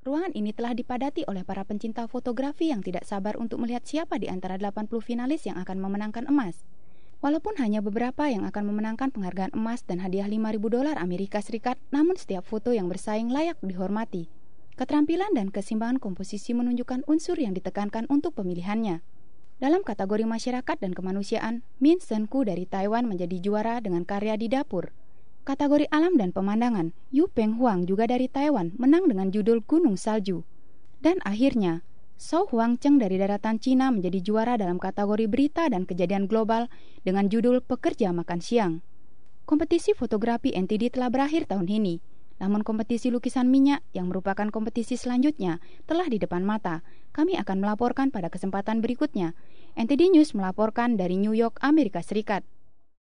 Ruangan ini telah dipadati oleh para pencinta fotografi yang tidak sabar untuk melihat siapa di antara 80 finalis yang akan memenangkan emas. Walaupun hanya beberapa yang akan memenangkan penghargaan emas dan hadiah 5.000 dolar Amerika Serikat, namun setiap foto yang bersaing layak dihormati. Keterampilan dan kesimbangan komposisi menunjukkan unsur yang ditekankan untuk pemilihannya. Dalam kategori masyarakat dan kemanusiaan, Min Senku dari Taiwan menjadi juara dengan karya di dapur kategori alam dan pemandangan, Yu Peng Huang juga dari Taiwan menang dengan judul Gunung Salju. Dan akhirnya, Shou Huang Cheng dari daratan Cina menjadi juara dalam kategori berita dan kejadian global dengan judul Pekerja Makan Siang. Kompetisi fotografi NTD telah berakhir tahun ini, namun kompetisi lukisan minyak yang merupakan kompetisi selanjutnya telah di depan mata. Kami akan melaporkan pada kesempatan berikutnya. NTD News melaporkan dari New York, Amerika Serikat.